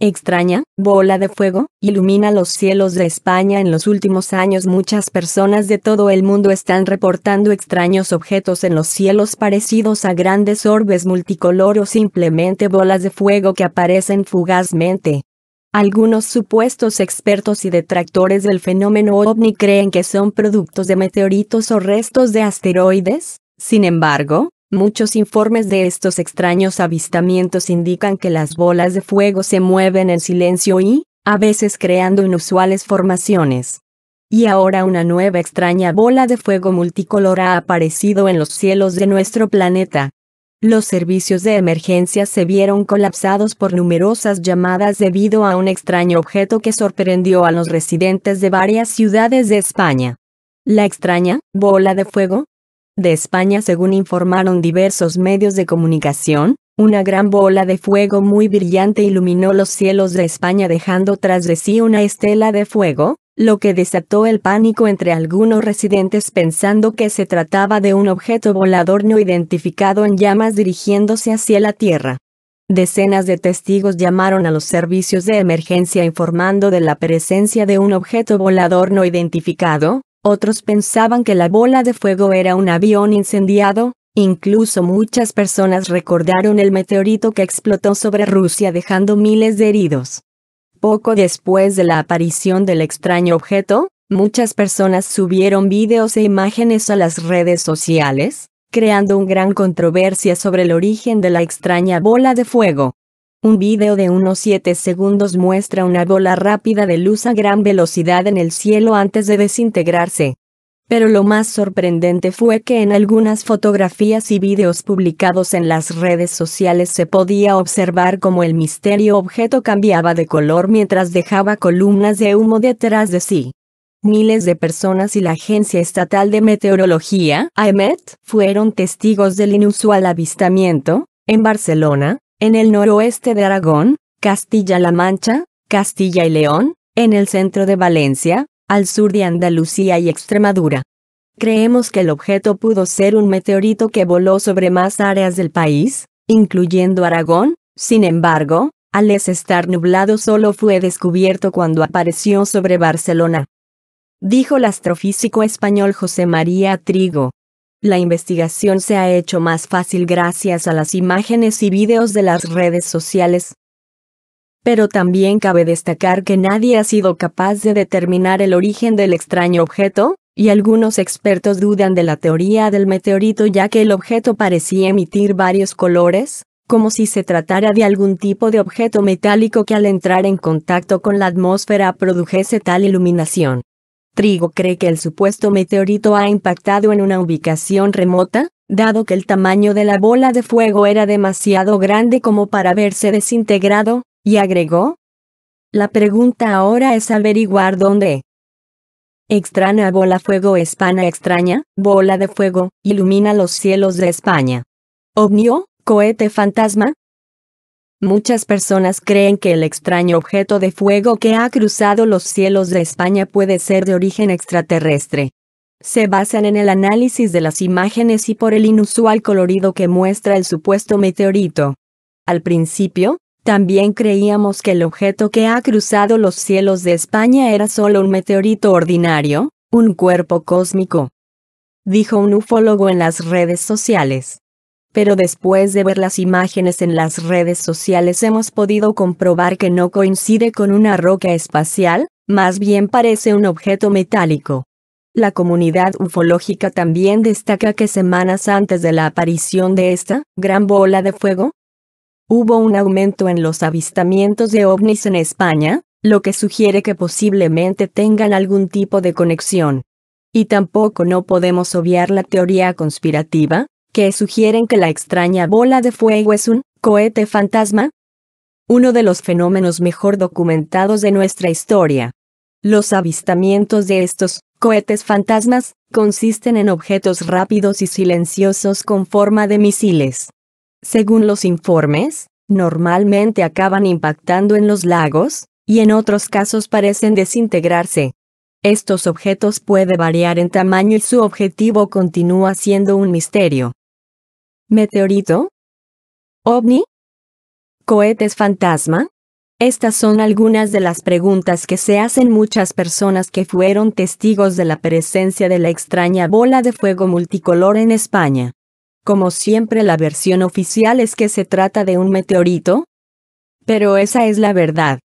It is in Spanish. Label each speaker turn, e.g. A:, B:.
A: extraña, bola de fuego, ilumina los cielos de España. En los últimos años muchas personas de todo el mundo están reportando extraños objetos en los cielos parecidos a grandes orbes multicolor o simplemente bolas de fuego que aparecen fugazmente. Algunos supuestos expertos y detractores del fenómeno ovni creen que son productos de meteoritos o restos de asteroides, sin embargo, Muchos informes de estos extraños avistamientos indican que las bolas de fuego se mueven en silencio y, a veces creando inusuales formaciones. Y ahora una nueva extraña bola de fuego multicolor ha aparecido en los cielos de nuestro planeta. Los servicios de emergencia se vieron colapsados por numerosas llamadas debido a un extraño objeto que sorprendió a los residentes de varias ciudades de España. La extraña bola de fuego de España según informaron diversos medios de comunicación, una gran bola de fuego muy brillante iluminó los cielos de España dejando tras de sí una estela de fuego, lo que desató el pánico entre algunos residentes pensando que se trataba de un objeto volador no identificado en llamas dirigiéndose hacia la Tierra. Decenas de testigos llamaron a los servicios de emergencia informando de la presencia de un objeto volador no identificado, otros pensaban que la bola de fuego era un avión incendiado, incluso muchas personas recordaron el meteorito que explotó sobre Rusia dejando miles de heridos. Poco después de la aparición del extraño objeto, muchas personas subieron vídeos e imágenes a las redes sociales, creando una gran controversia sobre el origen de la extraña bola de fuego. Un vídeo de unos 7 segundos muestra una bola rápida de luz a gran velocidad en el cielo antes de desintegrarse. Pero lo más sorprendente fue que en algunas fotografías y vídeos publicados en las redes sociales se podía observar cómo el misterio objeto cambiaba de color mientras dejaba columnas de humo detrás de sí. Miles de personas y la Agencia Estatal de Meteorología, AEMET, fueron testigos del inusual avistamiento, en Barcelona, en el noroeste de Aragón, Castilla-La Mancha, Castilla y León, en el centro de Valencia, al sur de Andalucía y Extremadura. Creemos que el objeto pudo ser un meteorito que voló sobre más áreas del país, incluyendo Aragón, sin embargo, al estar nublado solo fue descubierto cuando apareció sobre Barcelona. Dijo el astrofísico español José María Trigo. La investigación se ha hecho más fácil gracias a las imágenes y videos de las redes sociales. Pero también cabe destacar que nadie ha sido capaz de determinar el origen del extraño objeto, y algunos expertos dudan de la teoría del meteorito ya que el objeto parecía emitir varios colores, como si se tratara de algún tipo de objeto metálico que al entrar en contacto con la atmósfera produjese tal iluminación. Trigo cree que el supuesto meteorito ha impactado en una ubicación remota, dado que el tamaño de la bola de fuego era demasiado grande como para verse desintegrado, y agregó. La pregunta ahora es averiguar dónde. Extraña bola fuego hispana extraña, bola de fuego, ilumina los cielos de España. Ovnio, cohete fantasma, Muchas personas creen que el extraño objeto de fuego que ha cruzado los cielos de España puede ser de origen extraterrestre. Se basan en el análisis de las imágenes y por el inusual colorido que muestra el supuesto meteorito. Al principio, también creíamos que el objeto que ha cruzado los cielos de España era solo un meteorito ordinario, un cuerpo cósmico. Dijo un ufólogo en las redes sociales pero después de ver las imágenes en las redes sociales hemos podido comprobar que no coincide con una roca espacial, más bien parece un objeto metálico. La comunidad ufológica también destaca que semanas antes de la aparición de esta gran bola de fuego, hubo un aumento en los avistamientos de ovnis en España, lo que sugiere que posiblemente tengan algún tipo de conexión. Y tampoco no podemos obviar la teoría conspirativa, ¿Qué sugieren que la extraña bola de fuego es un cohete fantasma? Uno de los fenómenos mejor documentados de nuestra historia. Los avistamientos de estos cohetes fantasmas consisten en objetos rápidos y silenciosos con forma de misiles. Según los informes, normalmente acaban impactando en los lagos, y en otros casos parecen desintegrarse. Estos objetos puede variar en tamaño y su objetivo continúa siendo un misterio meteorito, ovni, cohetes fantasma. Estas son algunas de las preguntas que se hacen muchas personas que fueron testigos de la presencia de la extraña bola de fuego multicolor en España. Como siempre la versión oficial es que se trata de un meteorito. Pero esa es la verdad.